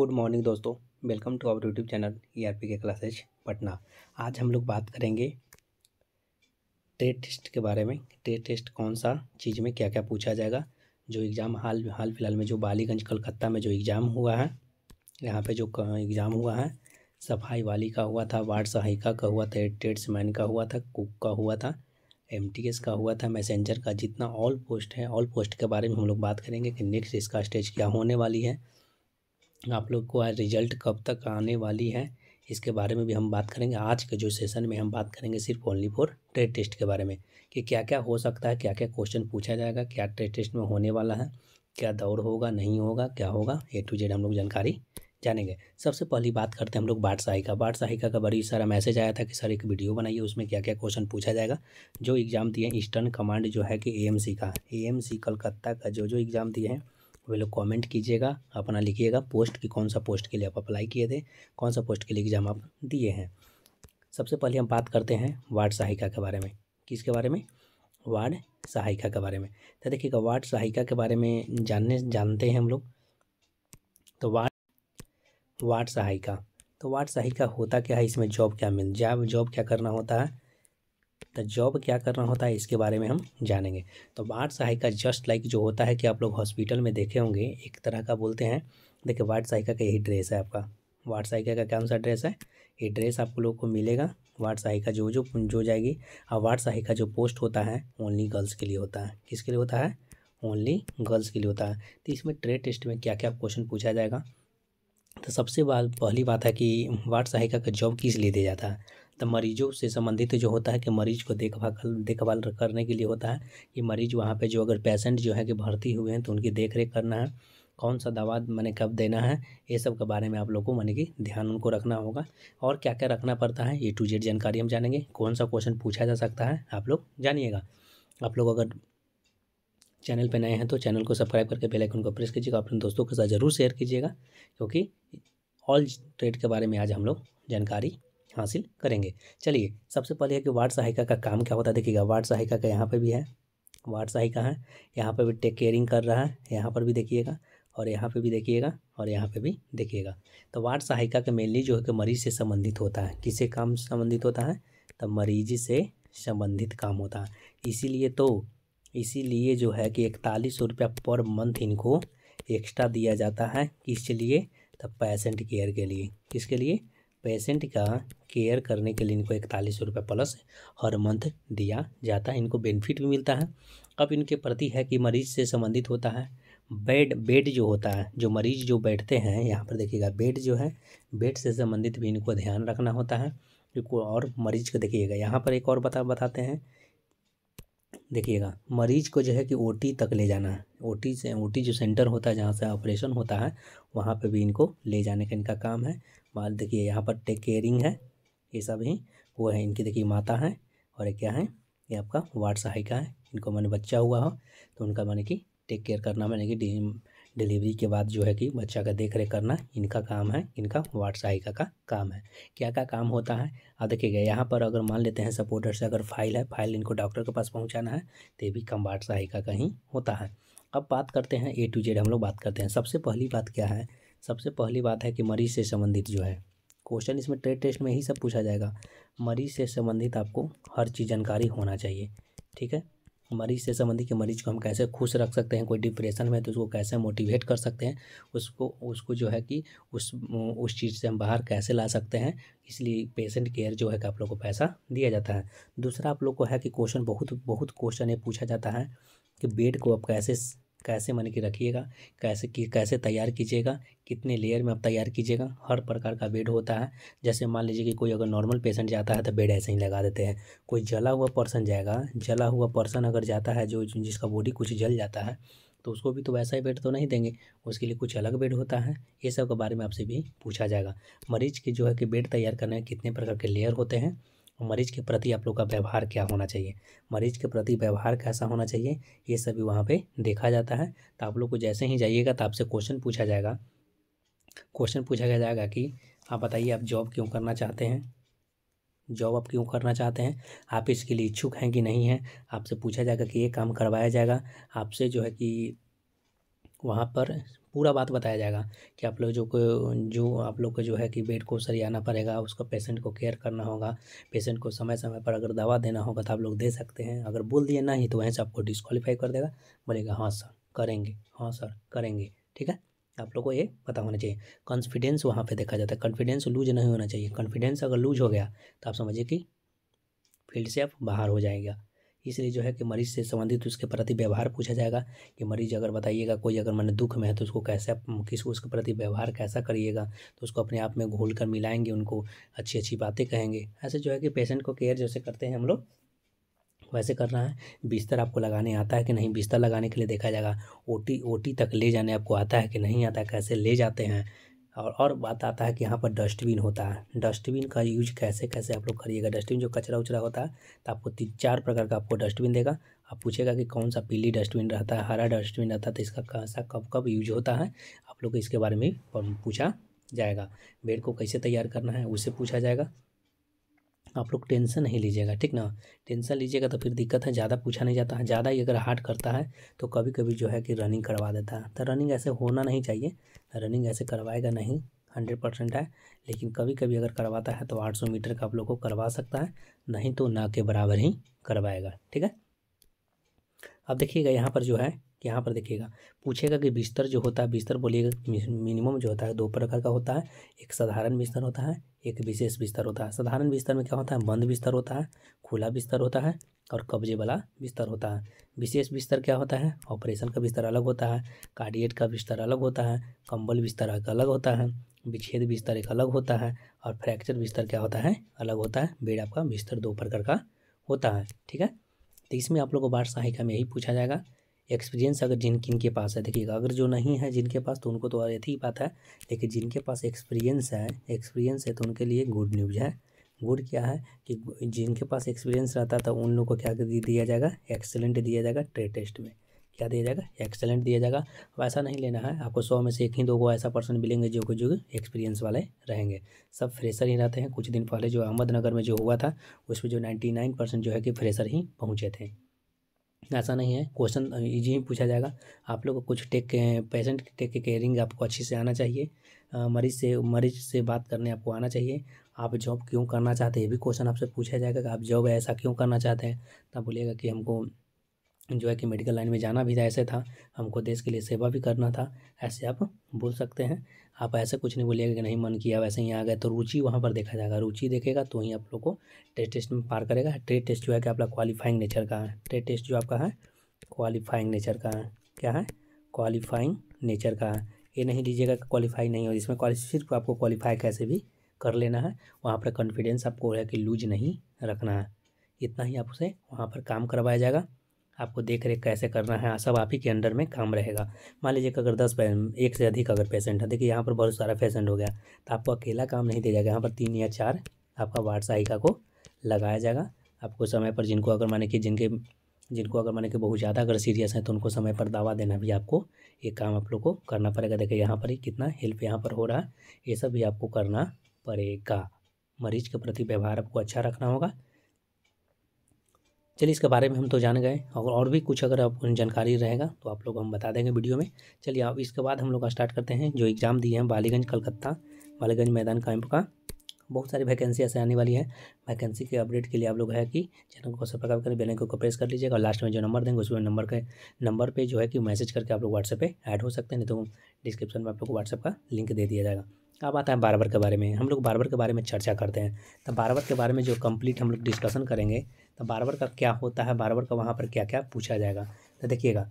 good morning दोस्तों welcome to our YouTube channel E R P के classes Patna आज हम लोग बात करेंगे ट्रेड टेस्ट के बारे में ट्रेड टेस्ट कौन सा चीज़ में क्या क्या पूछा जाएगा जो एग्ज़ाम हाल हाल फिलहाल में जो बालीगंज कलकत्ता में जो एग्ज़ाम हुआ है यहाँ पे जो एग्ज़ाम हुआ है सफाई वाली का हुआ था वार्ड सहायिका का हुआ था ट्रेड्समैन का हुआ था कुक का हुआ था एम का हुआ था मैसेंजर का जितना ऑल पोस्ट है ऑल पोस्ट के बारे में हम लोग बात करेंगे कि नेक्स्ट इसका स्टेज क्या होने वाली है आप लोग को रिजल्ट कब तक आने वाली है इसके बारे में भी हम बात करेंगे आज के जो सेशन में हम बात करेंगे सिर्फ ओनली फॉर ट्रेड टेस्ट के बारे में कि क्या क्या हो सकता है क्या क्या क्वेश्चन पूछा जाएगा क्या ट्रेड टेस्ट में होने वाला है क्या दौड़ होगा नहीं होगा क्या होगा ए टू जेड हम लोग जानकारी जानेंगे सबसे पहली बात करते हैं हम लोग बाट सहायिका बाट सहायिका का बड़ी सारा मैसेज आया था कि सर एक वीडियो बनाइए उसमें क्या क्या क्वेश्चन पूछा जाएगा जो एग्ज़ाम दिए ईस्टर्न कमांड जो है कि एएमसी का एएमसी कलकत्ता का जो जो एग्ज़ाम दिए हैं वे लोग कमेंट कीजिएगा अपना लिखिएगा पोस्ट की कौन सा पोस्ट के लिए आप अप्लाई किए थे कौन सा पोस्ट के लिए एग्ज़ाम आप दिए हैं सबसे पहले हम बात करते हैं वार्ड सहायिका के बारे में किसके बारे में वार्ड सहायिका के बारे में तो देखिएगा वार्ड सहायिका के बारे में जानने जानते हैं हम लोग तो वार्ड वार्ड सहायिका तो वार्ड सहायिका होता क्या है इसमें जॉब क्या मिल जॉब जॉब क्या करना होता है तो जॉब क्या करना होता है इसके बारे में हम जानेंगे तो वार्ड सहायिका जस्ट लाइक जो होता है कि आप लोग हॉस्पिटल में देखे होंगे एक तरह का बोलते हैं देखिए वार्ड सहायिका का यही ड्रेस है आपका वार्ड सहायिका का कौन सा ड्रेस है ये ड्रेस आप लोग को मिलेगा वार्ड सहायिका जो जो जो जाएगी और वार्ड सहायिका जो पोस्ट होता है ओनली गर्ल्स के लिए होता है किसके लिए होता है ओनली गर्ल्स के लिए होता है तो इसमें ट्रेड टेस्ट में क्या क्या क्वेश्चन पूछा जाएगा तो सबसे पहली बात है कि वार्ड सहायिका का जॉब किस लिए दिया जाता है तो मरीजों से संबंधित जो होता है कि मरीज को देखभाल देखभाल करने के लिए होता है कि मरीज वहाँ पे जो अगर पेशेंट जो है कि भर्ती हुए हैं तो उनकी देख रेख करना है कौन सा दवा मैंने कब देना है ये सब के बारे में आप लोग को मैंने कि ध्यान उनको रखना होगा और क्या क्या रखना पड़ता है ये टू जेड जानकारी हम जानेंगे कौन सा क्वेश्चन पूछा जा सकता है आप लोग जानिएगा आप लोग अगर चैनल पर नए हैं तो चैनल को सब्सक्राइब करके बेल आइकन को प्रेस कीजिएगा अपने दोस्तों के साथ ज़रूर शेयर कीजिएगा क्योंकि ऑल ट्रेड के बारे में आज हम लोग जानकारी हासिल करेंगे चलिए सबसे पहले है कि वार्ड सहायिका का काम क्या होता है देखिएगा वार्ड सहायिका का यहाँ पर भी है वार्ड सहायिका है यहाँ पर भी टेक केयरिंग कर रहा है यहाँ पर भी देखिएगा और यहाँ पे भी देखिएगा और यहाँ पे भी देखिएगा तो वार्ड सहायिका का मेनली जो है कि मरीज से संबंधित होता है किससे काम संबंधित होता है तो मरीज से संबंधित काम होता है इसीलिए तो इसीलिए जो है कि इकतालीस सौ रुपया पर मंथ इनको एक्स्ट्रा दिया जाता है किस लिए तो पेशेंट केयर के लिए किसके लिए पेशेंट का केयर करने के लिए इनको इकतालीस सौ रुपये प्लस हर मंथ दिया जाता है इनको बेनिफिट भी मिलता है अब इनके प्रति है कि मरीज से संबंधित होता है बेड बेड जो होता है जो मरीज जो बैठते हैं यहाँ पर देखिएगा बेड जो है बेड से संबंधित भी इनको ध्यान रखना होता है और मरीज को देखिएगा यहाँ पर एक और बता बताते हैं देखिएगा मरीज को जो है कि ओटी तक ले जाना है ओटी से ओटी जो सेंटर होता है जहाँ से ऑपरेशन होता है वहाँ पे भी इनको ले जाने का इनका काम है मान देखिए यहाँ पर टेक केयरिंग है ये सब ही वो है इनकी देखिए माता है और ये क्या है ये आपका वार्ड सहायिका है इनको मैंने बच्चा हुआ हो तो उनका मैंने कि टेक केयर करना मैंने कि डिलीवरी के बाद जो है कि बच्चा का देख रेख करना इनका काम है इनका वार्ड सहायिका का काम है क्या क्या काम होता है अब देखिएगा यहाँ पर अगर मान लेते हैं सपोर्टर से अगर फाइल है फाइल इनको डॉक्टर के पास पहुँचाना है तो ये भी कम वार्ड सहायिका का ही होता है अब बात करते हैं ए टू जेड हम लोग बात करते हैं सबसे पहली बात क्या है सबसे पहली बात है कि मरीज से संबंधित जो है क्वेश्चन इसमें ट्रेड टेस्ट में ही सब पूछा जाएगा मरीज से संबंधित आपको हर चीज़ जानकारी होना चाहिए ठीक है मरीज से संबंधित कि मरीज को हम कैसे खुश रख सकते हैं कोई डिप्रेशन में तो उसको कैसे मोटिवेट कर सकते हैं उसको उसको जो है कि उस उस चीज़ से हम बाहर कैसे ला सकते हैं इसलिए पेशेंट केयर जो है कि आप लोग को पैसा दिया जाता है दूसरा आप लोग को है कि क्वेश्चन बहुत बहुत क्वेश्चन ये पूछा जाता है कि बेड को आप कैसे कैसे मन की रखिएगा कैसे कि कैसे तैयार कीजिएगा कितने लेयर में आप तैयार कीजिएगा हर प्रकार का बेड होता है जैसे मान लीजिए कि कोई अगर नॉर्मल पेशेंट जाता है तो बेड ऐसे ही लगा देते हैं कोई जला हुआ पर्सन जाएगा जला हुआ पर्सन अगर जाता है जो जिसका बॉडी कुछ जल जाता है तो उसको भी तो वैसा ही बेड तो नहीं देंगे उसके लिए कुछ अलग बेड होता है ये सब के बारे में आपसे भी पूछा जाएगा मरीज के जो है कि बेड तैयार करने कितने प्रकार के लेयर होते हैं और तो मरीज के प्रति आप लोग का व्यवहार क्या होना चाहिए मरीज के प्रति व्यवहार कैसा होना चाहिए ये सभी वहाँ पे देखा जाता है तो आप लोग को जैसे ही जाइएगा तो आपसे क्वेश्चन पूछा जाएगा क्वेश्चन पूछा जाएगा कि आप बताइए आप जॉब क्यों करना चाहते हैं जॉब आप क्यों करना चाहते हैं आप इसके लिए इच्छुक हैं कि नहीं हैं आपसे पूछा जाएगा कि ये काम करवाया जाएगा आपसे जो है कि वहाँ पर पूरा बात बताया जाएगा कि आप लोग जो को जो आप लोग को जो है कि बेड को सरियाना पड़ेगा उसका पेशेंट को केयर करना होगा पेशेंट को समय समय पर अगर दवा देना होगा तो आप लोग दे सकते हैं अगर बोल दिए नहीं तो वहीं से आपको डिस्कवालीफाई कर देगा बोलेगा हाँ सर करेंगे हाँ सर करेंगे ठीक है आप लोग को ये पता होना चाहिए कॉन्फिडेंस वहाँ पर देखा जाता है कॉन्फिडेंस लूज नहीं होना चाहिए कॉन्फिडेंस अगर लूज हो गया तो आप समझिए कि फील्ड से आप बाहर हो जाएगा इसलिए जो है कि मरीज से संबंधित उसके प्रति व्यवहार पूछा जाएगा कि मरीज अगर बताइएगा कोई अगर मन दुख में है तो उसको कैसे किस उसके प्रति व्यवहार कैसा करिएगा तो उसको अपने आप में घोल कर मिलाएंगे उनको अच्छी अच्छी बातें कहेंगे ऐसे जो है कि पेशेंट को केयर जैसे करते हैं हम लोग वैसे करना है बिस्तर आपको लगाने आता है कि नहीं बिस्तर लगाने के लिए देखा जाएगा ओटी ओटी तक ले जाने आपको आता है कि नहीं आता कैसे ले जाते हैं और और बात आता है कि यहाँ पर डस्टबिन होता है डस्टबिन का यूज कैसे कैसे आप लोग करिएगा डस्टबिन जो कचरा उचरा होता है तो आपको तीन चार प्रकार का आपको डस्टबिन देगा आप पूछेगा कि कौन सा पीली डस्टबिन रहता है हरा डस्टबिन रहता है तो इसका कैसा कब कब यूज होता है आप लोग इसके बारे में पूछा जाएगा बेड को कैसे तैयार करना है उससे पूछा जाएगा आप लोग टेंशन नहीं लीजिएगा ठीक ना टेंशन लीजिएगा तो फिर दिक्कत है ज़्यादा पूछा नहीं जाता है ज़्यादा ही अगर हार्ड करता है तो कभी कभी जो है कि रनिंग करवा देता है तो रनिंग ऐसे होना नहीं चाहिए तो रनिंग ऐसे करवाएगा नहीं हंड्रेड परसेंट है लेकिन कभी कभी अगर करवाता है तो आठ सौ मीटर का आप लोग को करवा सकता है नहीं तो ना के बराबर ही करवाएगा ठीक है अब देखिएगा यहाँ पर जो है यहाँ पर देखिएगा पूछेगा कि बिस्तर जो होता है बिस्तर बोलिएगा मिनिमम जो होता है दो प्रकार का होता है एक साधारण बिस्तर होता है एक विशेष बिस्तर होता है साधारण बिस्तर में क्या होता है बंद बिस्तर होता है खुला बिस्तर होता है और कब्जे वाला बिस्तर होता है विशेष बिस्तर क्या होता है ऑपरेशन का बिस्तर अलग होता है कार्डिएट का बिस्तर अलग होता है कंबल बिस्तर एक अलग होता है विच्छेद बिस्तर एक अलग होता है और फ्रैक्चर बिस्तर क्या होता है अलग होता है बेड आपका बिस्तर दो प्रकार का होता है ठीक है तो इसमें आप लोग को बाढ़ सहायिका में यही पूछा जाएगा एक्सपीरियंस अगर जिन किन के पास है देखिएगा अगर जो नहीं है जिनके पास तो उनको तो और यही बात है लेकिन जिनके पास एक्सपीरियंस है एक्सपीरियंस है तो उनके लिए गुड न्यूज़ है गुड क्या है कि जिनके पास एक्सपीरियंस रहता था तो उन लोगों को क्या दिया जाएगा एक्सेलेंट दिया जाएगा ट्रे टेस्ट में क्या दिया जाएगा एक्सेलेंट दिया जाएगा अब ऐसा नहीं लेना है आपको सौ में से एक ही दो को ऐसा पर्सन मिलेंगे जो कि जो एक्सपीरियंस वाले रहेंगे सब फ्रेशर ही रहते हैं कुछ दिन पहले जो अहमदनगर में जो हुआ था उसमें जो नाइन्टी नाइन परसेंट जो है कि फ्रेशर ही पहुँचे थे ऐसा नहीं है क्वेश्चन इजी ही पूछा जाएगा आप लोग कुछ टेक पेशेंट टेक केयरिंग आपको अच्छे से आना चाहिए मरीज से मरीज से बात करने आपको आना चाहिए आप जॉब क्यों करना चाहते हैं ये भी क्वेश्चन आपसे पूछा जाएगा कि आप जॉब ऐसा क्यों करना चाहते हैं तब बोलिएगा कि हमको जो है कि मेडिकल लाइन में जाना भी ऐसे था हमको देश के लिए सेवा भी करना था ऐसे आप बोल सकते हैं आप ऐसा कुछ नहीं बोलिएगा कि नहीं मन किया वैसे ही आ गए तो रुचि वहाँ पर देखा जाएगा रुचि देखेगा तो ही आप लोग को टेस्ट टेस्ट में पार करेगा ट्रेड टेस्ट जो है कि आपका क्वालिफाइंग नेचर का है ट्रेड टेस्ट जो आपका है क्वालिफाइंग नेचर का है क्या है क्वालिफाइंग नेचर का है ये नहीं लीजिएगा कि क्वालिफाई नहीं हो इसमें सिर्फ आपको क्वालिफाई कैसे भी कर लेना है वहाँ पर कॉन्फिडेंस आपको है कि लूज नहीं रखना है इतना ही आपसे वहाँ पर काम करवाया जाएगा आपको देख रेख कैसे करना है सब आप ही के अंडर में काम रहेगा मान लीजिए कि अगर दस एक से अधिक अगर पेशेंट है देखिए यहाँ पर बहुत सारा पेशेंट हो गया तो आपको अकेला काम नहीं दिया जाएगा यहाँ पर तीन या चार आपका वार्ड सहायिका को लगाया जाएगा आपको समय पर जिनको अगर माने कि जिनके जिनको अगर माने कि बहुत ज़्यादा अगर सीरियस हैं तो उनको समय पर दवा देना भी आपको ये काम आप लोग को करना पड़ेगा देखिए यहाँ पर ही कितना हेल्प यहाँ पर हो रहा है ये सब भी आपको करना पड़ेगा मरीज के प्रति व्यवहार आपको अच्छा रखना होगा चलिए इसके बारे में हम तो जान गए और और भी कुछ अगर आपको जानकारी रहेगा तो आप लोग हम बता देंगे वीडियो में चलिए अब इसके बाद हम लोग स्टार्ट करते हैं जो एग्ज़ाम दिए हैं बालीगंज कलकत्ता बालीगंज मैदान कैंप का बहुत सारी वैकेंसी ऐसे आने वाली है वैकेंसी के अपडेट के लिए आप लोग है कि चैनल को सब्सक्राइब करें बेल को प्रेस कर लीजिएगा और लास्ट में जो नंबर देंगे उसमें नंबर के नंबर पे जो है कि मैसेज करके आप लोग व्हाट्सएप पे ऐड हो सकते हैं नहीं तो डिस्क्रिप्शन में आप लोग को व्हाट्सएप का लिंक दे दिया जाएगा अब आता है बारबर के बारे में हम लोग बारबर के बारे में चर्चा करते हैं तो बारबर के बारे में जो कंप्लीट हम लोग डिस्कशन करेंगे तो बारबर का क्या होता है बारबर का वहाँ पर क्या क्या पूछा जाएगा तो देखिएगा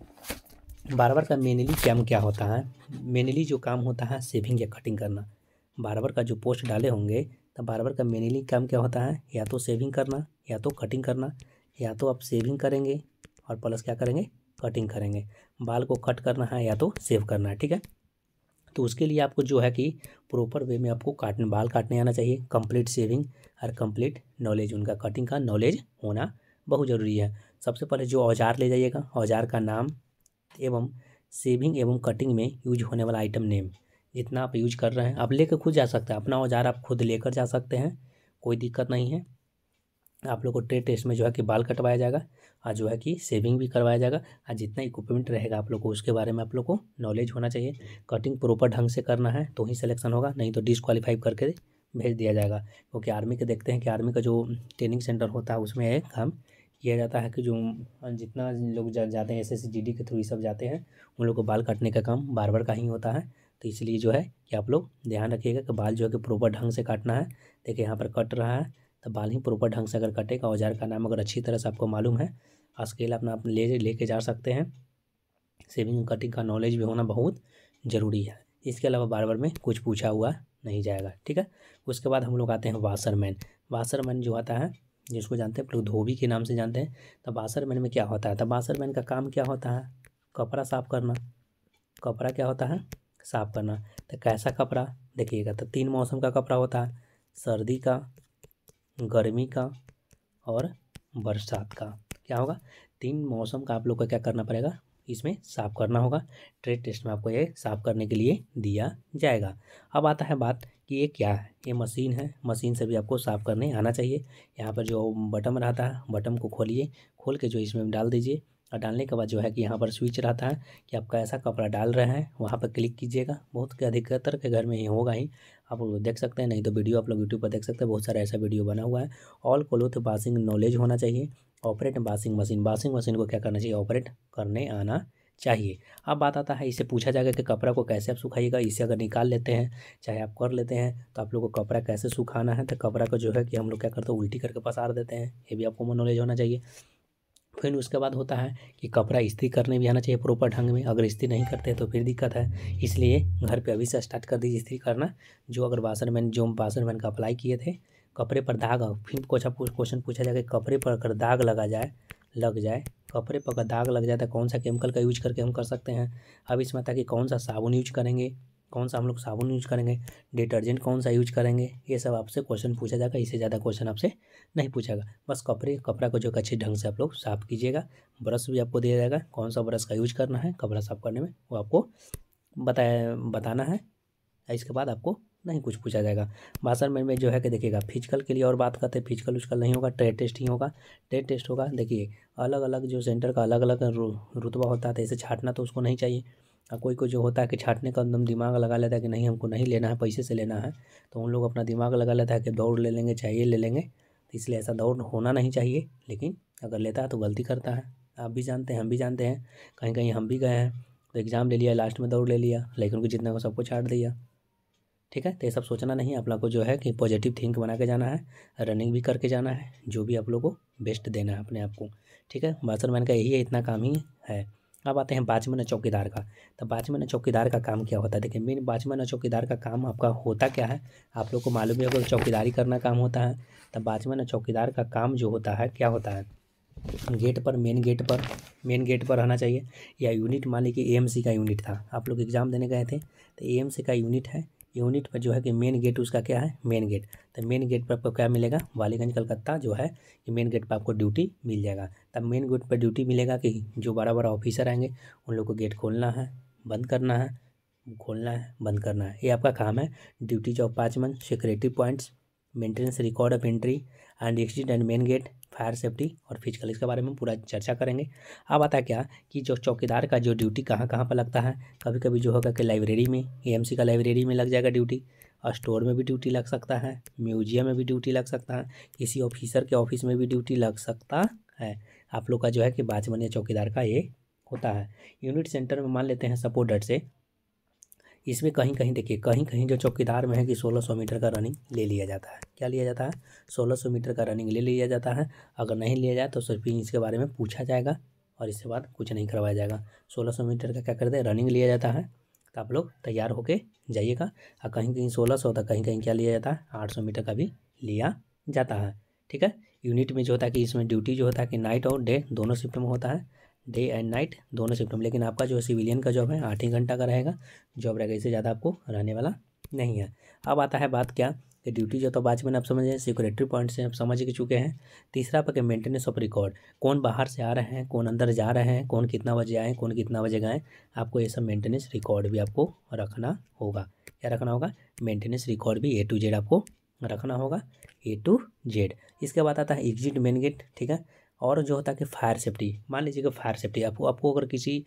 बारबर का मेनली काम क्या होता है मेनली जो काम होता है सेविंग या कटिंग करना बारबर का जो पोस्ट डाले होंगे तो बारबर का मेनली काम क्या होता है या तो सेविंग करना या तो कटिंग करना या तो आप सेविंग करेंगे और प्लस क्या करेंगे कटिंग करेंगे बाल को कट करना है या तो सेव करना है ठीक है तो उसके लिए आपको जो है कि प्रॉपर वे में आपको काटने बाल काटने आना चाहिए कंप्लीट सेविंग और कंप्लीट नॉलेज उनका कटिंग का नॉलेज होना बहुत ज़रूरी है सबसे पहले जो औजार ले जाइएगा औजार का नाम एवं सेविंग एवं कटिंग में यूज होने वाला आइटम नेम जितना आप यूज कर रहे हैं आप लेकर खुद जा सकते हैं अपना औजार आप खुद लेकर जा सकते हैं कोई दिक्कत नहीं है आप लोग को ट्रेड टेस्ट में जो है कि बाल कटवाया जाएगा और जो है कि सेविंग भी करवाया जाएगा और जितना इक्विपमेंट रहेगा आप लोग को उसके बारे में आप लोग को नॉलेज होना चाहिए कटिंग प्रॉपर ढंग से करना है तो ही सिलेक्शन होगा नहीं तो डिसक्वालीफाई करके भेज दिया जाएगा क्योंकि आर्मी के देखते हैं कि आर्मी का जो ट्रेनिंग सेंटर होता है उसमें एक काम किया जाता है कि जो जितना लोग जा, जाते हैं एस एस के थ्रू ये सब जाते हैं उन लोग को बाल काटने का काम बार बार का ही होता है तो इसलिए जो है कि आप लोग ध्यान रखिएगा कि बाल जो है कि प्रॉपर ढंग से काटना है देखिए यहाँ पर कट रहा है तो बाल ही प्रॉपर ढंग से अगर कटेगा औजार का नाम अगर अच्छी तरह से आपको मालूम है स्केल अपना आप ले लेके जा सकते हैं सेविंग कटिंग का नॉलेज भी होना बहुत ज़रूरी है इसके अलावा बार बार में कुछ पूछा हुआ नहीं जाएगा ठीक है उसके बाद हम लोग आते हैं वासरमैन वासरमैन जो आता है जिसको जानते हैं लोग धोबी के नाम से जानते हैं तो बासरमैन में क्या होता है तो बासरमैन का काम क्या होता है कपड़ा साफ़ करना कपड़ा क्या होता है साफ़ करना तो कैसा कपड़ा देखिएगा तो तीन मौसम का कपड़ा होता है सर्दी का गर्मी का और बरसात का क्या होगा तीन मौसम का आप लोग को क्या करना पड़ेगा इसमें साफ करना होगा ट्रेड टेस्ट में आपको ये साफ करने के लिए दिया जाएगा अब आता है बात कि ये क्या है ये मशीन है मशीन से भी आपको साफ़ करने आना चाहिए यहाँ पर जो बटम रहता है बटम को खोलिए खोल के जो इसमें डाल दीजिए और डालने के बाद जो है कि यहाँ पर स्विच रहता है कि आप कैसा कपड़ा डाल रहे हैं वहाँ पर क्लिक कीजिएगा बहुत अधिकतर के घर में ये होगा ही आप देख सकते हैं नहीं तो वीडियो आप लोग यूट्यूब पर देख सकते हैं बहुत सारा ऐसा वीडियो बना हुआ है ऑल क्लोथ वाशिंग नॉलेज होना चाहिए operate washing machine washing machine को क्या करना चाहिए ऑपरेट करने आना चाहिए अब बात आता है इसे पूछा जाएगा कि कपड़ा को कैसे आप सुखाइएगा इसे अगर निकाल लेते हैं चाहे आप कर लेते हैं तो आप लोग को कपड़ा कैसे सुखाना है तो कपड़ा को जो है कि हम लोग क्या करते हैं उल्टी करके पसार देते हैं ये भी आपको नॉलेज होना चाहिए फिर उसके बाद होता है कि कपड़ा इस्त्री करने भी आना चाहिए प्रॉपर ढंग में अगर इस्त्री नहीं करते तो फिर दिक्कत है इसलिए घर पे अभी से स्टार्ट कर दीजिए इस्त्री करना जो अगर वाशर मैन जो वाशर मैन का अप्लाई किए थे कपड़े पर दाग फिर क्वेश्चन पूछा जाए कि कपड़े पर अगर दाग लगा जाए लग जाए कपड़े पर अगर दाग लग जाए तो कौन सा केमिकल का यूज करके हम कर सकते हैं अब इसमें था कि कौन सा साबुन यूज करेंगे कौन सा हम लोग साबुन यूज करेंगे डिटर्जेंट कौन सा यूज करेंगे ये सब आपसे क्वेश्चन पूछा जाएगा इससे ज़्यादा क्वेश्चन आपसे नहीं पूछेगा बस कपड़े कपड़ा को जो अच्छे ढंग से आप लोग साफ कीजिएगा ब्रश भी आपको दिया जाएगा कौन सा ब्रश का यूज करना है कपड़ा साफ करने में वो आपको बताया बताना है इसके बाद आपको नहीं कुछ पूछा जाएगा भाषण में जो है कि देखिएगा फिजिकल के लिए और बात करते हैं फिजिकल उजकल नहीं होगा ट्रेड टेस्ट ही होगा ट्रेड टेस्ट होगा देखिए अलग अलग जो सेंटर का अलग अलग रुतबा होता है ऐसे तो इसे छाटना तो उसको नहीं चाहिए कोई कोई जो होता है कि छाटने का एकदम दिमाग लगा लेता है कि नहीं हमको नहीं लेना है पैसे से लेना है तो उन लोग अपना दिमाग लगा लेता है कि दौड़ ले लेंगे चाहिए ले लेंगे तो इसलिए ऐसा दौड़ होना नहीं चाहिए लेकिन अगर लेता है तो गलती करता है आप भी जानते हैं हम भी जानते हैं कहीं कहीं हम भी गए हैं तो एग्ज़ाम ले लिया लास्ट में दौड़ ले लिया लेकिन उनको जितना को सबको छाट दिया ठीक है तो ये सब सोचना नहीं आप लोग को जो है कि पॉजिटिव थिंक बना के जाना है रनिंग भी करके जाना है जो भी आप लोग को बेस्ट देना है अपने आप को ठीक है मास्टर मैन का यही है इतना काम ही है अब आते हैं बाजमन चौकीदार का तो बाजमन चौकीदार का काम क्या होता है देखिए मेन बाजमन चौकीदार का काम आपका होता क्या है आप लोग को मालूम ही होगा चौकीदारी करना काम होता है तो बाजमन चौकीदार का काम जो होता है क्या होता है गेट पर मेन गेट पर मेन गेट पर रहना चाहिए या यूनिट मान लीजिए ए का यूनिट था आप लोग एग्ज़ाम देने गए थे तो ए का यूनिट है यूनिट पर जो है कि मेन गेट उसका क्या है मेन गेट तो मेन गेट पर आपको क्या मिलेगा वालीगंज कलकत्ता जो है कि मेन गेट पर आपको ड्यूटी मिल जाएगा तब मेन गेट पर ड्यूटी मिलेगा कि जो बड़ा बड़ा ऑफिसर आएंगे उन लोग को गेट खोलना है बंद करना है खोलना है बंद करना है ये आपका काम है ड्यूटी जॉब पाँच month security points maintenance record of entry and exit and main gate fire safety और फिजिकल इसके बारे में पूरा चर्चा करेंगे अब आता क्या कि जो चौकीदार का जो ड्यूटी कहाँ कहाँ पर लगता है कभी कभी जो होगा कि लाइब्रेरी में ए का लाइब्रेरी में लग जाएगा ड्यूटी और स्टोर में भी ड्यूटी लग सकता है म्यूजियम में भी ड्यूटी लग सकता है किसी ऑफिसर के ऑफिस में भी ड्यूटी लग सकता है आप लोग का जो है कि बाचमन या चौकीदार का ये होता है यूनिट सेंटर में मान लेते हैं सपोर्टर से इसमें कहीं कहीं देखिए कहीं कहीं जो चौकीदार में है कि 1600 मीटर का रनिंग ले लिया जाता है क्या लिया जाता है 1600 मीटर का रनिंग ले लिया जाता है अगर नहीं लिया जाए तो सिर्फ इसके बारे में पूछा जाएगा और इसके बाद कुछ नहीं करवाया जाएगा 1600 मीटर का क्या करते हैं रनिंग लिया जाता है तो आप लोग तैयार होके जाइएगा और कहीं कहीं सोलह सौ कहीं कहीं क्या लिया जाता है आठ सौ मीटर का भी लिया जाता है ठीक है यूनिट में जो होता है कि इसमें ड्यूटी जो होता है कि नाइट और डे दोनों शिफ्ट में होता है डे एंड नाइट दोनों शिफ्ट में लेकिन आपका जो सिविलियन का जॉब है आठ ही घंटा का रहेगा जॉब रहेगा इससे ज़्यादा आपको रहने वाला नहीं है अब आता है बात क्या कि ड्यूटी जो तो में आप समझ सिक्योरिटी पॉइंट से आप समझ चुके हैं तीसरा आपके मेंटेनेंस ऑफ रिकॉर्ड कौन बाहर से आ रहे हैं कौन अंदर जा रहे हैं कौन कितना बजे आए कौन कितना बजे गए आपको ये सब मेंटेनेंस रिकॉर्ड भी आपको रखना होगा क्या रखना होगा मेंटेनेंस रिकॉर्ड भी ए टू जेड आपको रखना होगा ए टू जेड इसके बाद आता है एग्जिट मेन गेट ठीक है और जो होता है कि फायर सेफ्टी मान लीजिए कि फायर सेफ्टी आपको आपको अगर किसी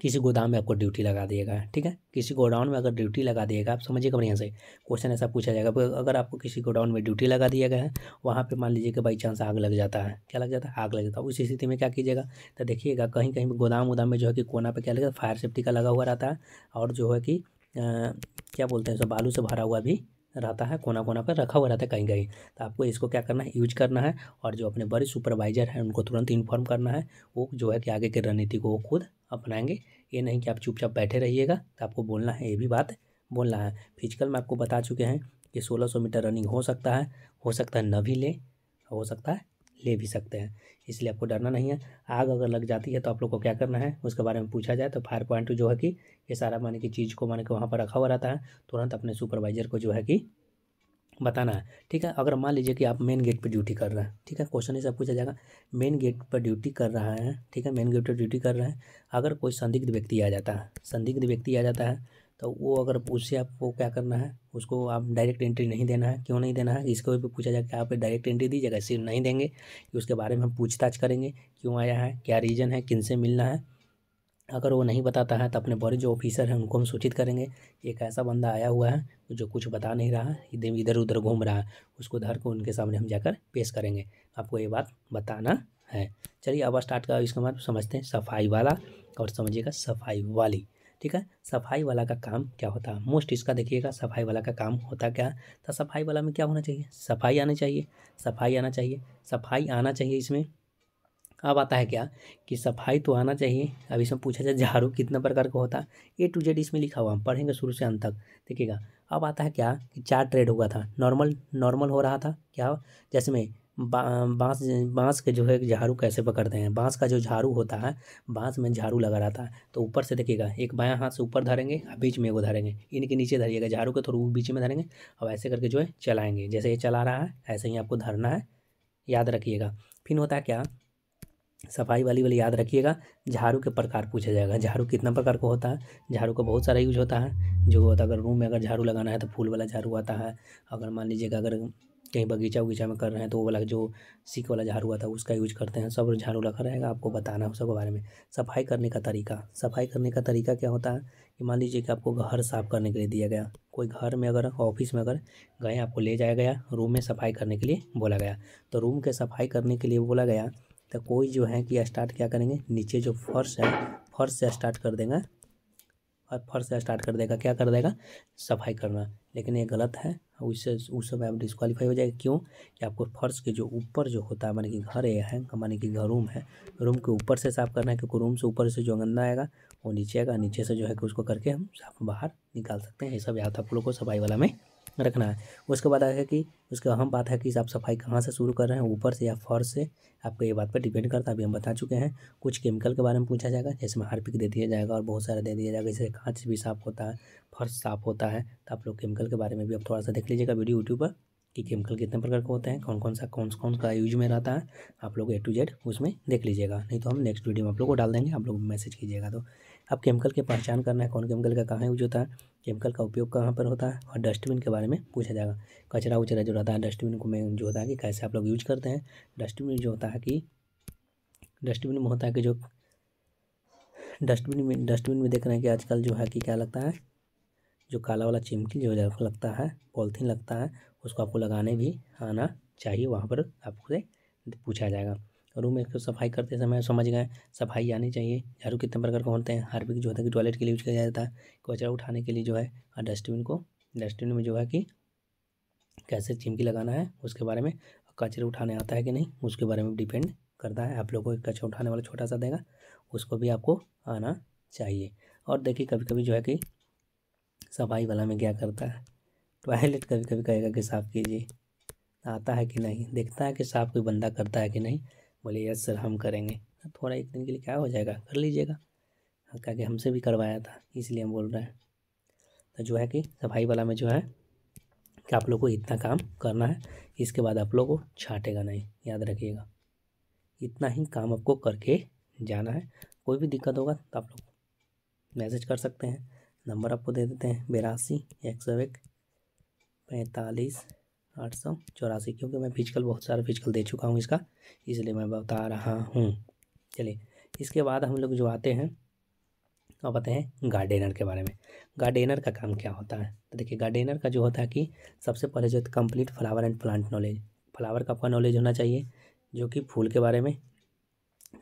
किसी गोदाम में आपको ड्यूटी लगा दिएगा ठीक है किसी गोडाउन में अगर ड्यूटी लगा दिएगा आप समझिए बढ़िया से क्वेश्चन ऐसा पूछा जाएगा अगर आपको किसी गोडाउन में ड्यूटी लगा दिया गया है वहाँ पे मान लीजिए कि बाई चांस आग लग जाता है क्या लग जाता है आग लग जाता है उस स्थिति में क्या कीजिएगा तो देखिएगा कहीं कहीं गोदाम उदाम में जो है कि कोना पर क्या लगेगा फायर सेफ्टी का लगा हुआ रहता है और जो है कि क्या बोलते हैं सो बालू से भरा हुआ भी रहता है कोना कोना पर रखा हुआ रहता है कहीं कहीं तो आपको इसको क्या करना है यूज करना है और जो अपने बड़े सुपरवाइजर हैं उनको तुरंत इन्फॉर्म करना है वो जो है कि आगे की रणनीति को वो खुद अपनाएंगे ये नहीं कि आप चुपचाप बैठे रहिएगा तो आपको बोलना है ये भी बात बोलना है फिजिकल में आपको बता चुके हैं कि सोलह सौ मीटर रनिंग हो सकता है हो सकता है न भी ले हो सकता है ले भी सकते हैं इसलिए आपको डरना नहीं है आग अगर लग जाती है तो आप लोग को क्या करना है उसके बारे में पूछा जाए तो फायर पॉइंट जो है कि ये सारा माने की चीज़ को माने कि वहाँ पर रखा हुआ रहता है तुरंत अपने सुपरवाइजर को जो है कि बताना है ठीक है अगर मान लीजिए कि आप मेन गेट पर ड्यूटी कर रहे हैं ठीक है क्वेश्चन ऐसा पूछा जाएगा मेन गेट पर ड्यूटी कर रहा है ठीक है मेन गेट पर ड्यूटी कर रहे हैं अगर कोई संदिग्ध व्यक्ति आ जाता है संदिग्ध व्यक्ति आ जाता है तो वो अगर पूछे आपको क्या करना है उसको आप डायरेक्ट एंट्री नहीं देना है क्यों नहीं देना है इसको भी पूछा जाए कि आप डायरेक्ट एंट्री दीजिएगा सिर्फ नहीं देंगे कि तो उसके बारे में हम पूछताछ करेंगे क्यों आया है क्या रीज़न है किन से मिलना है अगर वो नहीं बताता है तो अपने बड़े जो ऑफिसर हैं उनको हम सूचित करेंगे एक ऐसा बंदा आया हुआ है जो कुछ बता नहीं रहा है इधर उधर घूम रहा है उसको धर को उनके सामने हम जाकर पेश करेंगे आपको ये बात बताना है चलिए अब स्टार्ट का इसके बाद समझते हैं सफाई वाला और समझिएगा सफाई वाली ठीक है सफाई वाला का काम क्या होता है मोस्ट इसका देखिएगा सफाई वाला का काम होता क्या तो सफाई वाला में क्या होना चाहिए सफाई आनी चाहिए सफाई आना चाहिए सफाई आना चाहिए इसमें अब आता है क्या कि सफाई तो आना चाहिए अब इसमें पूछा जाए झाड़ू कितना प्रकार का होता है ए टू जेड इसमें लिखा हुआ हम पढ़ेंगे शुरू से अंत तक देखिएगा अब आता है क्या कि चार ट्रेड हुआ था नॉर्मल नॉर्मल हो रहा था क्या जैसे में बाँस बाँस के जो है झाड़ू कैसे पकड़ते हैं बाँस का जो झाड़ू होता है बांस में झाड़ू लगा रहता है तो ऊपर से देखिएगा एक बायां हाथ से ऊपर धरेंगे और हाँ, बीच में एगो धरेंगे इनके नीचे धरिएगा झाड़ू के थ्रू बीच में धरेंगे और ऐसे करके जो है चलाएंगे जैसे ये चला रहा है ऐसे ही आपको धरना है याद रखिएगा फिर होता है क्या सफाई वाली वाली याद रखिएगा झाड़ू के प्रकार पूछा जाएगा झाड़ू कितना प्रकार का होता है झाड़ू का बहुत सारा यूज होता है जो होता है अगर रूम में अगर झाड़ू लगाना है तो फूल वाला झाड़ू आता है अगर मान लीजिएगा अगर कहीं बगीचा उगीचा में कर रहे हैं तो वो वाला जो सीख वाला झाड़ू आता है उसका यूज करते हैं सब झाड़ू रखा रहेगा आपको बताना है उसके बारे में सफाई करने का तरीका सफाई करने का तरीका क्या होता है कि मान लीजिए कि आपको घर साफ़ करने के लिए दिया गया कोई घर में अगर ऑफिस में अगर गए आपको ले जाया गया रूम में सफाई करने के लिए बोला गया तो रूम के सफाई करने के लिए बोला गया तो कोई जो है कि स्टार्ट क्या करेंगे नीचे जो फर्श है फर्श से स्टार्ट कर देंगे और फर्स्ट से स्टार्ट कर देगा क्या कर देगा सफाई करना लेकिन ये गलत है उससे उस समय आप डिस्कालीफाई हो जाएगा क्यों कि आपको फर्श के जो ऊपर जो होता है मानी कि घर ये है मानी कि घर रूम है रूम के ऊपर से साफ़ करना है क्योंकि रूम से ऊपर से जो गंदा आएगा वो नीचे आएगा नीचे से जो है कि उसको करके हम साफ बाहर निकाल सकते हैं ये सब याद आप लोग को सफाई वाला में रखना है उसके बाद आगे कि उसके अहम बात है कि आप सफाई कहाँ से शुरू कर रहे हैं ऊपर से या फर्श से आपको ये बात पर डिपेंड करता है अभी हम बता चुके हैं कुछ केमिकल के बारे में पूछा जाएगा जैसे में हार्पिक दे दिया जाएगा और बहुत सारा दे दिया जाएगा जैसे कांच भी साफ होता है फर्श साफ होता है तो आप लोग केमिकल के बारे में भी आप थोड़ा सा देख लीजिएगा वीडियो यूट्यूब पर कि केमिकल कितने प्रकार के होते हैं कौन कौन सा कौन कौन सा यूज में रहता है आप लोग ए टू जेड उसमें देख लीजिएगा नहीं तो हम नेक्स्ट वीडियो में आप लोग को डाल देंगे आप लोग मैसेज कीजिएगा तो अब केमिकल की के पहचान करना है कौन केमिकल का कहाँ यूज होता है केमिकल का उपयोग कहाँ पर होता है और डस्टबिन के बारे में पूछा जाएगा कचरा उचरा जो रहता है डस्टबिन को में जो होता है कि कैसे आप लोग यूज करते हैं डस्टबिन जो होता है कि डस्टबिन में होता है कि जो डस्टबिन में डस्टबिन में देख रहे हैं कि आजकल जो है कि क्या लगता है जो काला वाला चिमकी जो लगता है पॉलिथीन लगता है उसको आपको लगाने भी आना चाहिए वहाँ पर आपसे पूछा जाएगा रूम इसको सफाई करते समय समझ गए सफाई आनी चाहिए झाड़ू कितने प्रकार के होते हैं हर भी जो होता है कि टॉयलेट के लिए यूज किया जाता है कचरा उठाने के लिए जो है और डस्टबिन को डस्टबिन में जो है कि कैसे चिमकी लगाना है उसके बारे में कचरा उठाने आता है कि नहीं उसके बारे में डिपेंड करता है आप लोगों को कचरा उठाने वाला छोटा सा देगा उसको भी आपको आना चाहिए और देखिए कभी कभी जो है कि सफाई वाला में क्या करता है टॉयलेट कभी कभी कहेगा कि साफ़ कीजिए आता है कि नहीं देखता है कि साफ़ कोई बंदा करता है कि नहीं बोले यस सर हम करेंगे हाँ, थोड़ा एक दिन के लिए क्या हो जाएगा कर लीजिएगा हाँ कहा कि हमसे भी करवाया था इसलिए हम बोल रहे हैं तो जो है कि सफाई वाला में जो है कि आप लोग को इतना काम करना है इसके बाद आप लोग को छाटेगा नहीं याद रखिएगा इतना ही काम आपको करके जाना है कोई भी दिक्कत होगा तो आप लोग मैसेज कर सकते हैं नंबर आपको दे देते हैं बिरासी एक सौ एक पैंतालीस आठ सौ चौरासी क्योंकि मैं फिजिकल बहुत सारा फिजिकल दे चुका हूँ इसका इसलिए मैं बता रहा हूँ चलिए इसके बाद हम लोग जो आते हैं और हैं गार्डेनर के बारे में गार्डेनर का काम क्या होता है तो देखिए गार्डेनर का जो होता है कि सबसे पहले जो complete flower and plant knowledge flower का आपका नॉलेज होना चाहिए जो कि फूल के बारे में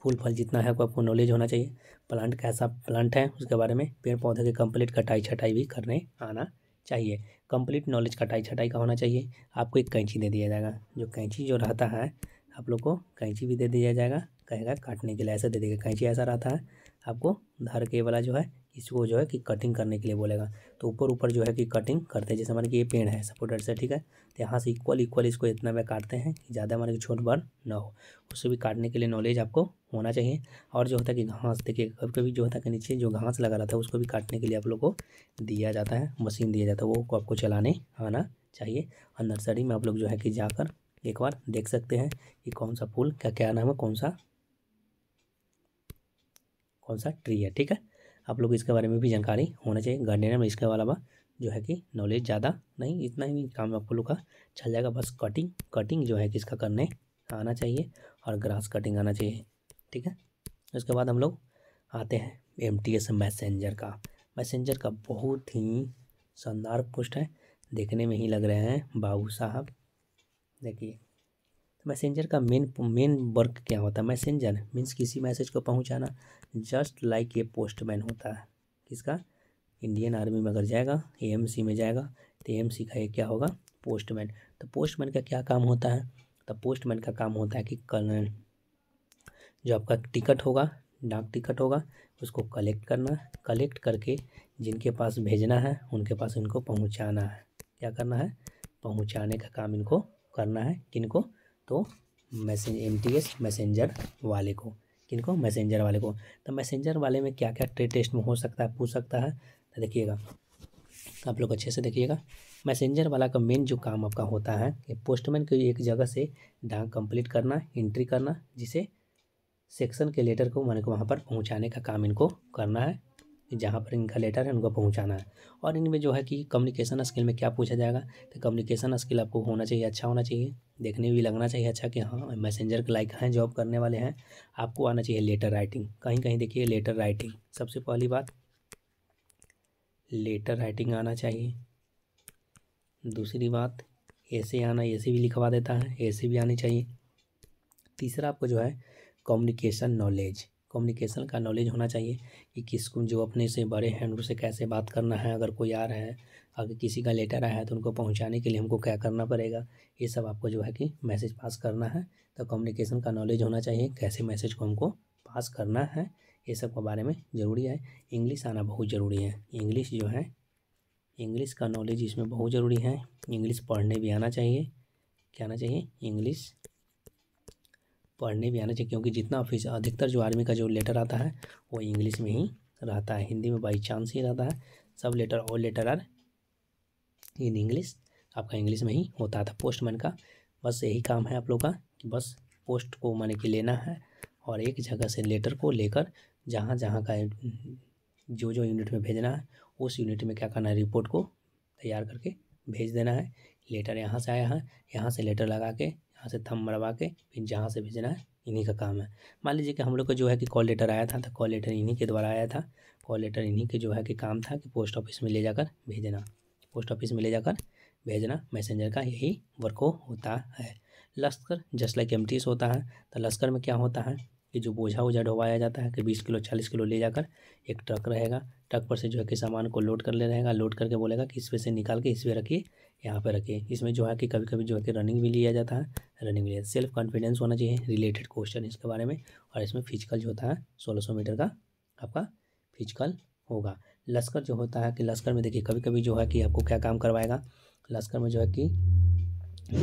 फूल फल जितना है आपको आपको नॉलेज होना चाहिए प्लांट कैसा प्लांट है उसके बारे में पेड़ पौधे के कंप्लीट कटाई छटाई भी करने आना चाहिए कंप्लीट नॉलेज कटाई छटाई का होना चाहिए आपको एक कैंची दे दिया जाएगा जो कैंची जो रहता है आप लोग को कैंची भी दे दिया जाएगा कहेगा काटने के लिए ऐसा दे देगा कैंची ऐसा रहता है आपको धार के वाला जो है इसको जो है कि कटिंग करने के लिए बोलेगा तो ऊपर ऊपर जो है कि कटिंग करते हैं जैसे मान कि ये पेड़ है सपोर्टर से ठीक है तो यहाँ से इक्वल इक्वल इसको इतना में काटते हैं कि ज़्यादा मान कि छोट बार ना हो उससे भी काटने के लिए नॉलेज आपको होना चाहिए और जो होता है कि घास देखिए कभी कभी जो होता है कि नीचे जो घास लगा रहा था उसको भी काटने के लिए आप लोग को दिया जाता है मशीन दिया जाता है वो आपको चलाने आना चाहिए और नर्सरी में आप लोग जो है कि जाकर एक बार देख सकते हैं कि कौन सा फूल का क्या नाम है कौन सा कौन सा ट्री है ठीक है आप लोग इसके बारे में भी जानकारी होना चाहिए गार्डनर में इसके अलावा जो है कि नॉलेज ज़्यादा नहीं इतना ही काम आप लोग का चल जाएगा बस कटिंग कटिंग जो है कि इसका करने आना चाहिए और ग्रास कटिंग आना चाहिए ठीक है उसके बाद हम लोग आते हैं एम टी एस मैसेंजर का मैसेंजर का बहुत ही शानदार पोस्ट है देखने में ही लग रहे हैं बाबू साहब देखिए तो मैसेंजर का मेन मेन वर्क क्या होता है मैसेंजर मीन्स किसी मैसेज को पहुंचाना जस्ट लाइक ये पोस्टमैन होता है किसका इंडियन आर्मी में अगर जाएगा एएमसी में जाएगा तो एएमसी का ये क्या होगा पोस्टमैन तो पोस्टमैन का क्या काम होता है तो पोस्टमैन का काम होता है कि कल जो आपका टिकट होगा डाक टिकट होगा उसको कलेक्ट करना कलेक्ट करके जिनके पास भेजना है उनके पास इनको पहुँचाना है क्या करना है पहुँचाने का काम इनको करना है किनको तो message M T S messenger वाले को किनको मैसेंजर वाले को तो मैसेंजर वाले में क्या क्या ट्रे टेस्ट में हो सकता है पूछ सकता है तो देखिएगा आप लोग अच्छे से देखिएगा मैसेंजर वाला का मेन जो काम आपका होता है कि पोस्टमैन को एक जगह से डाक कंप्लीट करना एंट्री करना जिसे सेक्शन के लेटर को मैंने को वहाँ पर पहुँचाने का काम इनको करना है जहाँ पर इनका लेटर है उनको पहुँचाना है और इनमें जो है कि कम्युनिकेशन स्किल में क्या पूछा जाएगा तो कम्युनिकेशन स्किल आपको होना चाहिए अच्छा होना चाहिए देखने भी लगना चाहिए अच्छा कि हाँ मैसेंजर के लाइक हैं जॉब करने वाले हैं आपको आना चाहिए लेटर राइटिंग कहीं कहीं देखिए लेटर राइटिंग सबसे पहली बात लेटर राइटिंग आना चाहिए दूसरी बात ऐसे आना ऐसे भी लिखवा देता है ऐसे भी आनी चाहिए तीसरा आपको जो है कम्युनिकेशन नॉलेज कम्युनिकेशन का नॉलेज होना चाहिए कि किसको जो अपने से बड़े हैं उनसे कैसे बात करना है अगर कोई आ रहा है अगर किसी का लेटर आया है तो उनको पहुंचाने के लिए हमको क्या करना पड़ेगा ये सब आपको जो है कि मैसेज पास करना है तो कम्युनिकेशन का नॉलेज होना चाहिए कैसे मैसेज को हमको पास करना है ये सब के बारे में ज़रूरी है इंग्लिश आना बहुत ज़रूरी है इंग्लिश जो है इंग्लिश का नॉलेज इसमें बहुत ज़रूरी है इंग्लिश पढ़ने भी आना चाहिए क्या आना चाहिए इंग्लिश पढ़ने भी आना चाहिए क्योंकि जितना ऑफिस अधिकतर जो आर्मी का जो लेटर आता है वो इंग्लिश में ही रहता है हिंदी में बाई चांस ही रहता है सब लेटर और लेटर आर इन इंग्लिश आपका इंग्लिश में ही होता था पोस्टमैन का बस यही काम है आप लोग का कि बस पोस्ट को माने कि लेना है और एक जगह से लेटर को लेकर जहाँ जहाँ का जो जो यूनिट में भेजना है उस यूनिट में क्या करना है रिपोर्ट को तैयार करके भेज देना है लेटर यहाँ से आया है यहाँ से लेटर लगा के यहाँ से थम मरवा के फिर जहाँ से भेजना है इन्हीं का काम है मान लीजिए कि हम लोग का जो है कि कॉल लेटर आया था तो कॉल लेटर इन्हीं के द्वारा आया था कॉल लेटर इन्हीं के जो है कि काम था कि पोस्ट ऑफिस में ले जाकर भेजना पोस्ट ऑफिस में ले जाकर भेजना मैसेंजर का यही वर्को होता है लश्कर जस्ट लाइक एम होता है तो लश्कर में क्या होता है ये जो बोझा वोझा ढोवाया जाता है कि बीस किलो चालीस किलो ले जाकर एक ट्रक रहेगा ट्रक पर से जो है कि सामान को लोड कर ले रहेगा लोड करके बोलेगा कि इसमें से निकाल के इसमें रखिए यहाँ पर रखिए इसमें जो है कि कभी कभी जो है कि रनिंग भी लिया जाता है रनिंग भी लिया सेल्फ कॉन्फिडेंस होना चाहिए रिलेटेड क्वेश्चन इसके बारे में और इसमें फिजिकल जो होता है सोलह मीटर का आपका फिजिकल होगा लश्कर जो होता है कि लश्कर में देखिए कभी कभी जो है कि आपको क्या काम करवाएगा लश्कर में जो है कि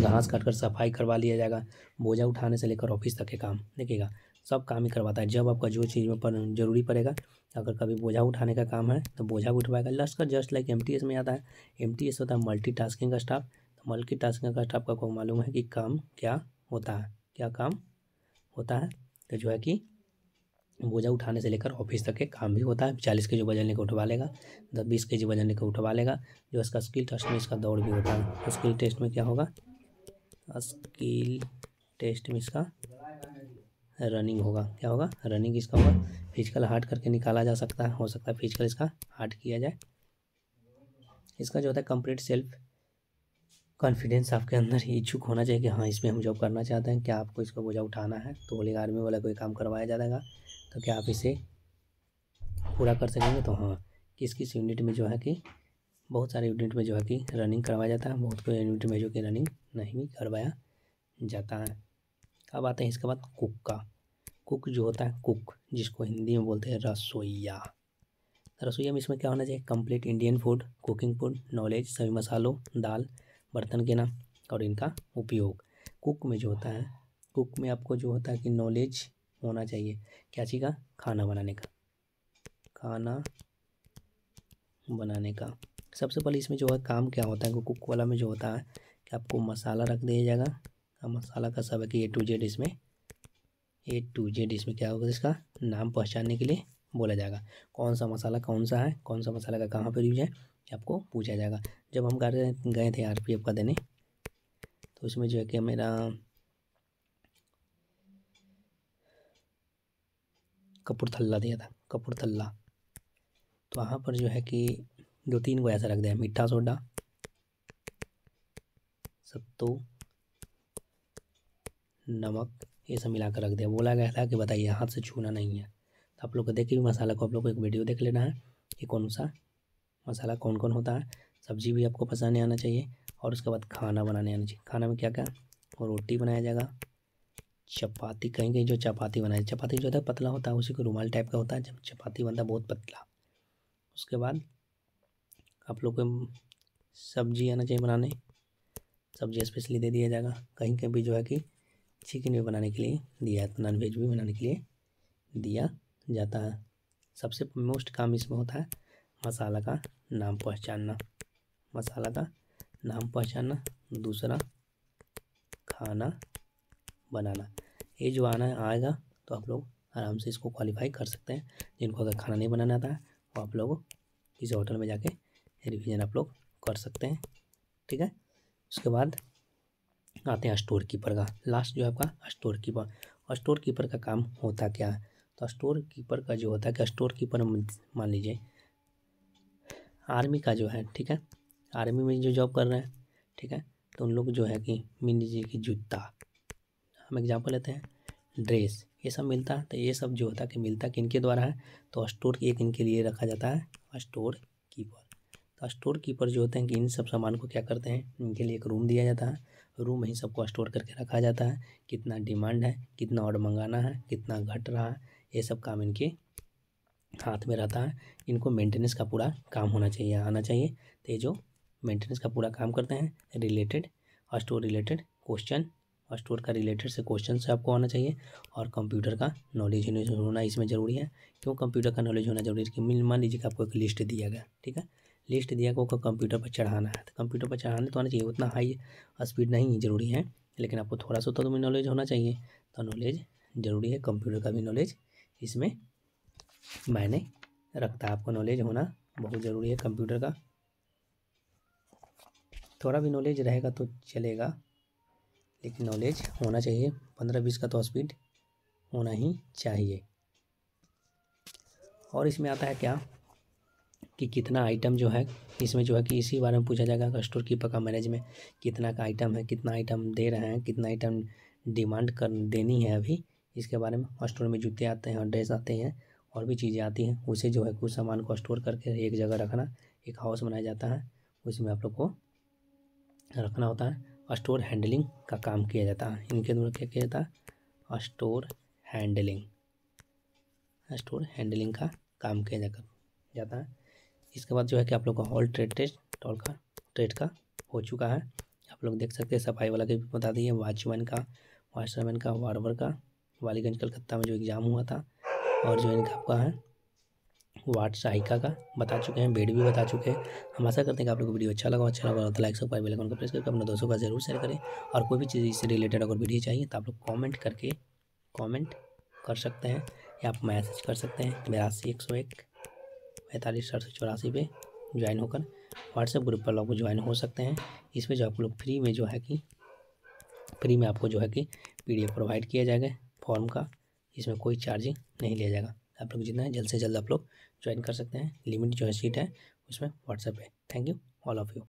घास काट कर सफाई करवा लिया जाएगा बोझा उठाने से लेकर ऑफिस तक के काम देखिएगा सब काम ही करवाता है जब आपका जो चीज़ में पर जरूरी पड़ेगा अगर कभी बोझा उठाने का काम है तो बोझा भी उठवाएगा लास्ट का जस्ट लाइक एम में आता है एम होता है मल्टी का स्टाफ तो मल्टी का स्टाफ का को मालूम है कि काम क्या होता है क्या काम होता है तो जो है कि बोझा उठाने से लेकर ऑफिस तक के काम भी होता है चालीस के जी वजन लेकर उठवा लेगा दस बीस के जी वजन लेकर उठवा लेगा जो इसका स्किल टेस्ट में इसका दौड़ भी होता है स्किल तो टेस्ट में क्या होगा स्किल टेस्ट में इसका रनिंग होगा क्या होगा रनिंग इसका होगा फिजिकल हार्ट करके निकाला जा सकता है हो सकता है फिजिकल इसका हार्ट किया जाए इसका जो होता है कंप्लीट सेल्फ कॉन्फिडेंस आपके अंदर इच्छुक होना चाहिए कि हाँ इसमें हम जॉब करना चाहते हैं क्या आपको इसका बोझा उठाना है तो बोलेगा आर्मी वाला कोई काम करवाया जाएगा तो क्या आप इसे पूरा कर सकेंगे तो हाँ किस किस यूनिट में जो है कि बहुत सारे यूनिट में जो है कि रनिंग करवाया जाता है बहुत कोई यूनिट में जो कि रनिंग नहीं करवाया जाता है अब आते हैं इसके बाद कुक का कुक जो होता है कुक जिसको हिंदी में बोलते हैं रसोईया तो रसोईया में इसमें क्या होना चाहिए complete Indian food cooking food knowledge सभी मसालों दाल बर्तन के नाम और इनका उपयोग कुक में जो होता है कुक में आपको जो होता है कि नॉलेज होना चाहिए क्या चीज़ का खाना बनाने का खाना बनाने का सबसे पहले इसमें जो है काम क्या होता है कुक वाला में जो होता है कि आपको मसाला रख दिया जाएगा मसाला का सब है कि ए टू जेड इसमें ए टू जेड इसमें क्या होगा इसका नाम पहचानने के लिए बोला जाएगा कौन सा मसाला कौन सा है कौन सा मसाला का कहाँ पर यूज है आपको पूछा जाएगा जब हम घर गए थे आर का देने तो उसमें जो है कि मेरा कपूरथल्ला दिया था कपूरथल्ला तो वहाँ पर जो है कि दो तीन को ऐसा रख दिया मीठा सोडा सत्तू नमक ये सब मिला कर रख दिया बोला गया था कि बताइए हाथ से छूना नहीं है तो आप लोग को देखिए भी मसाला को आप लोग को एक वीडियो देख लेना है कि कौन सा मसाला कौन कौन होता है सब्जी भी आपको पसंद आना चाहिए और उसके बाद खाना बनाने आना चाहिए खाना में क्या क्या रोटी बनाया जाएगा चपाती कहीं कहीं जो चपाती बनाई चपाती जो होता है पतला होता है उसी को रुमाल टाइप का होता है जब चपाती बनता है बहुत पतला उसके बाद आप लोग को सब्जी आना चाहिए बनाने सब्जी स्पेशली दे दिया जाएगा कहीं कहीं भी जो है कि चिकन भी बनाने के लिए दिया जाता नॉन वेज भी बनाने के लिए दिया जाता है सबसे मोस्ट काम इसमें होता है मसाला का नाम पहचानना मसाला का नाम पहचानना दूसरा खाना बनाना ये जो आना आएगा तो आप लोग आराम से इसको क्वालिफाई कर सकते हैं जिनको अगर खाना नहीं बनाना आता है वो आप लोग किसी होटल में जाके रिविज़न आप लोग कर सकते हैं ठीक है उसके बाद आते हैं स्टोर कीपर का लास्ट जो है आपका स्टोर कीपर स्टोर कीपर का काम होता क्या है तो स्टोर कीपर का जो होता है क्या स्टोर कीपर मान लीजिए आर्मी का जो है ठीक है आर्मी में जो जॉब कर रहे हैं ठीक है तो उन लोग जो है कि मान लीजिए कि जूता हम एग्जाम्पल लेते हैं ड्रेस ये सब मिलता है तो ये सब जो होता है कि मिलता किन के द्वारा है तो स्टोर एक इनके लिए रखा जाता है स्टोर कीपर तो स्टोर कीपर जो होते हैं कि इन सब सामान को क्या करते हैं इनके लिए एक रूम दिया जाता है रूम में ही सबको स्टोर करके रखा जाता है कितना डिमांड है कितना ऑर्डर मंगाना है कितना घट रहा है ये सब काम इनके हाथ में रहता है इनको मेंटेनेंस का पूरा काम होना चाहिए आना चाहिए तो ये जो मेंटेनेंस का पूरा काम करते हैं रिलेटेड और स्टोर रिलेटेड क्वेश्चन और स्टोर का रिलेटेड से क्वेश्चन से आपको आना चाहिए और कंप्यूटर का नॉलेज होना इसमें ज़रूरी है क्यों कंप्यूटर का नॉलेज होना जरूरी है कि मान लीजिए कि आपको एक लिस्ट दिया गया ठीक है लिस्ट दिया को कंप्यूटर पर चढ़ाना है तो कंप्यूटर पर चढ़ाने तो आना चाहिए उतना हाई स्पीड नहीं ज़रूरी है लेकिन आपको थोड़ा सा तो नॉलेज होना चाहिए तो नॉलेज ज़रूरी है कंप्यूटर का भी नॉलेज इसमें मैंने रखता है आपको नॉलेज होना बहुत ज़रूरी है कंप्यूटर का थोड़ा भी नॉलेज रहेगा तो चलेगा लेकिन नॉलेज होना चाहिए पंद्रह बीस का तो स्पीड होना ही चाहिए और इसमें आता है क्या कि कितना आइटम जो है इसमें जो है कि इसी बारे में पूछा जाएगा स्टोर कीपर का मैनेज में कितना का आइटम है कितना आइटम दे रहे हैं कितना आइटम डिमांड कर देनी है अभी इसके बारे में स्टोर में जूते आते हैं और ड्रेस आते हैं और भी चीज़ें आती हैं उसे जो है कुछ सामान को स्टोर करके एक जगह रखना एक हाउस बनाया जाता है उसमें आप लोग को रखना होता है स्टोर हैंडलिंग का काम किया जाता है इनके द्वारा क्या किया जाता है स्टोर हैंडलिंग स्टोर हैंडलिंग का काम किया जाकर जाता है इसके बाद जो है कि आप लोग का हॉल ट्रेड टेस्ट टॉल का ट्रेड का हो चुका है आप लोग देख सकते हैं सफाई वाला के भी बता दिए वाचमैन का वाचमैन का वार्वर का वालीगंज कलकत्ता में जो एग्ज़ाम हुआ था और जो इनका आपका है वाट सहायिका का बता चुके हैं बेड भी बता चुके हैं हम आशा करते हैं कि आप लोग को वीडियो अच्छा लगा अच्छा लगा तो लाइक सब्सक्राइब बेल आइकन को प्रेस करके अपने दोस्तों का जरूर शेयर करें और कोई भी चीज़ इससे रिलेटेड अगर वीडियो चाहिए तो आप लोग कॉमेंट करके कॉमेंट कर सकते हैं या आप मैसेज कर सकते हैं बयासी एक सौ एक पैंतालीस सड़सठ चौरासी पे ज्वाइन होकर व्हाट्सएप ग्रुप पर लोग ज्वाइन हो सकते हैं इसमें जो आप लोग फ्री में जो है कि फ्री में आपको जो है कि पीडीएफ प्रोवाइड किया जाएगा फॉर्म का इसमें कोई चार्जिंग नहीं लिया जाएगा आप लोग जितना है जल्द से जल्द आप लोग ज्वाइन कर सकते हैं लिमिट जो है सीट है उसमें व्हाट्सएप है thank you all of you